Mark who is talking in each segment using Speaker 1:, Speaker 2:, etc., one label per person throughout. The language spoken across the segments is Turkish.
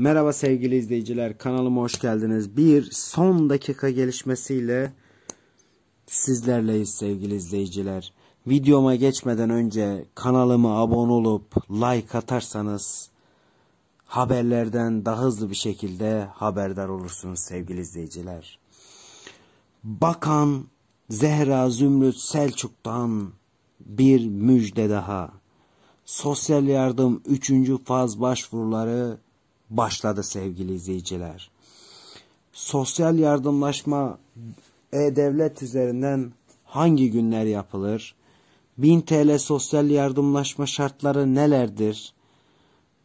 Speaker 1: Merhaba sevgili izleyiciler kanalıma hoş geldiniz. Bir son dakika gelişmesiyle sizlerleyiz sevgili izleyiciler. Videoma geçmeden önce kanalıma abone olup like atarsanız haberlerden daha hızlı bir şekilde haberdar olursunuz sevgili izleyiciler. Bakan Zehra Zümrüt Selçuk'tan bir müjde daha. Sosyal yardım 3. faz başvuruları başladı sevgili izleyiciler. Sosyal yardımlaşma e-devlet üzerinden hangi günler yapılır? 1000 TL sosyal yardımlaşma şartları nelerdir?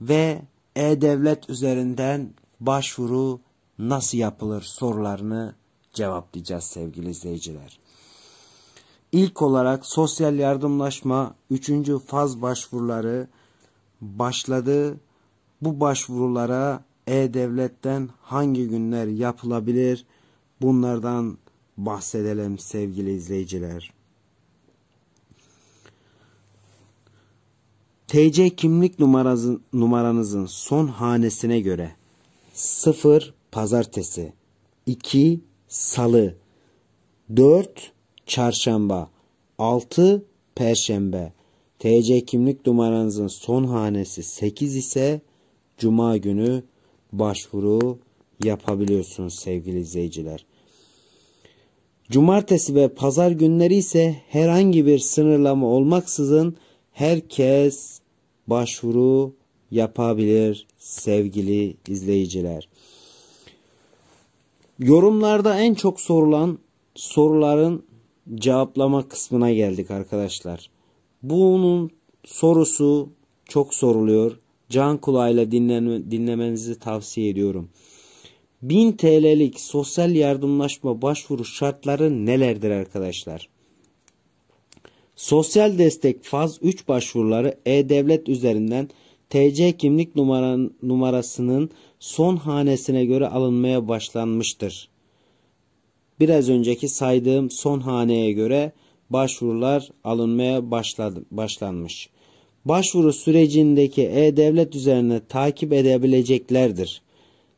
Speaker 1: Ve e-devlet üzerinden başvuru nasıl yapılır sorularını cevaplayacağız sevgili izleyiciler. İlk olarak sosyal yardımlaşma 3. faz başvuruları başladı bu başvurulara E-Devlet'ten hangi günler yapılabilir? Bunlardan bahsedelim sevgili izleyiciler. TC kimlik numaranızın, numaranızın son hanesine göre 0 pazartesi, 2 salı, 4 çarşamba, 6 perşembe. TC kimlik numaranızın son hanesi 8 ise Cuma günü başvuru yapabiliyorsunuz sevgili izleyiciler. Cumartesi ve pazar günleri ise herhangi bir sınırlama olmaksızın herkes başvuru yapabilir sevgili izleyiciler. Yorumlarda en çok sorulan soruların cevaplama kısmına geldik arkadaşlar. Bunun sorusu çok soruluyor can kulağıyla dinlenme, dinlemenizi tavsiye ediyorum. 1000 TL'lik sosyal yardımlaşma başvuru şartları nelerdir arkadaşlar? Sosyal destek faz 3 başvuruları e-devlet üzerinden TC kimlik numaran, numarasının son hanesine göre alınmaya başlanmıştır. Biraz önceki saydığım son haneye göre başvurular alınmaya başladı, başlanmış başvuru sürecindeki e-devlet üzerine takip edebileceklerdir.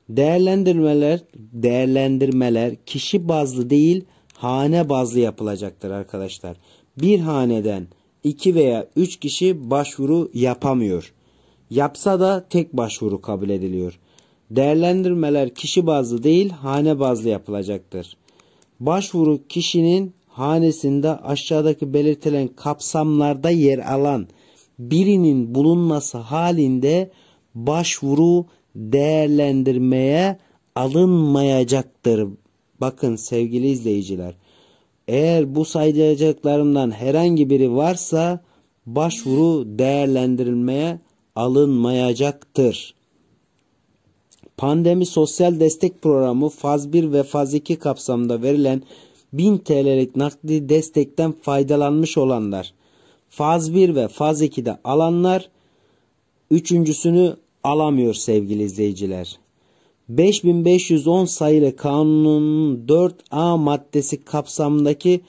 Speaker 1: Değerlendirmeler değerlendirmeler kişi bazlı değil hane bazlı yapılacaktır arkadaşlar. Bir haneden 2 veya 3 kişi başvuru yapamıyor. Yapsa da tek başvuru kabul ediliyor. Değerlendirmeler kişi bazlı değil hane bazlı yapılacaktır. Başvuru kişinin hanesinde aşağıdaki belirtilen kapsamlarda yer alan birinin bulunması halinde başvuru değerlendirmeye alınmayacaktır. Bakın sevgili izleyiciler. Eğer bu sayacaklarımdan herhangi biri varsa başvuru değerlendirilmeye alınmayacaktır. Pandemi Sosyal Destek Programı Faz 1 ve Faz 2 kapsamında verilen 1000 TL'lik nakdi destekten faydalanmış olanlar Faz 1 ve faz 2'de alanlar üçüncüsünü alamıyor sevgili izleyiciler. 5510 sayılı kanunun 4A maddesi kapsamındaki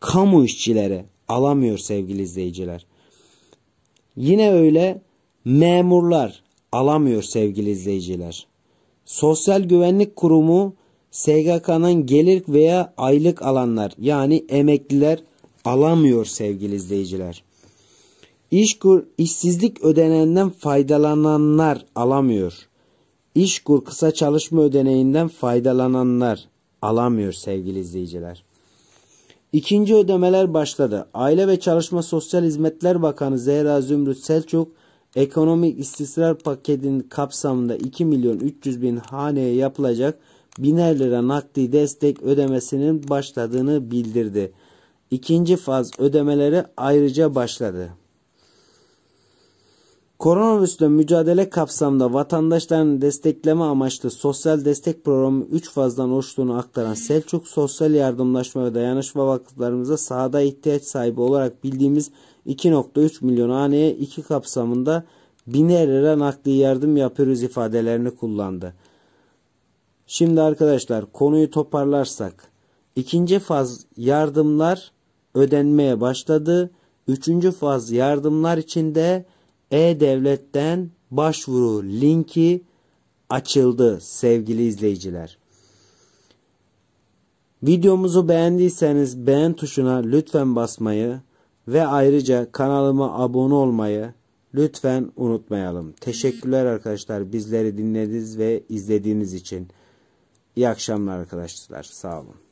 Speaker 1: kamu işçileri alamıyor sevgili izleyiciler. Yine öyle memurlar alamıyor sevgili izleyiciler. Sosyal Güvenlik Kurumu SGK'nın gelir veya aylık alanlar yani emekliler alamıyor sevgili izleyiciler. İşkur, işsizlik ödeneğinden faydalananlar alamıyor. İşkur kısa çalışma ödeneğinden faydalananlar alamıyor sevgili izleyiciler. İkinci ödemeler başladı. Aile ve Çalışma Sosyal Hizmetler Bakanı Zehra Zümrüt Selçuk ekonomik istisrar paketinin kapsamında 2 milyon 300 bin haneye yapılacak biner lira nakdi destek ödemesinin başladığını bildirdi ikinci faz ödemeleri ayrıca başladı. Koronavirüsle mücadele kapsamında vatandaşların destekleme amaçlı sosyal destek programı 3 fazdan oluştuğunu aktaran Selçuk Sosyal Yardımlaşma ve Dayanışma Vakıflarımıza sahada ihtiyaç sahibi olarak bildiğimiz 2.3 milyon haneye iki kapsamında biner lira nakli yardım yapıyoruz ifadelerini kullandı. Şimdi arkadaşlar konuyu toparlarsak ikinci faz yardımlar ödenmeye başladı. Üçüncü faz yardımlar içinde E-Devlet'ten başvuru linki açıldı sevgili izleyiciler. Videomuzu beğendiyseniz beğen tuşuna lütfen basmayı ve ayrıca kanalıma abone olmayı lütfen unutmayalım. Teşekkürler arkadaşlar bizleri dinlediğiniz ve izlediğiniz için. İyi akşamlar arkadaşlar sağ olun.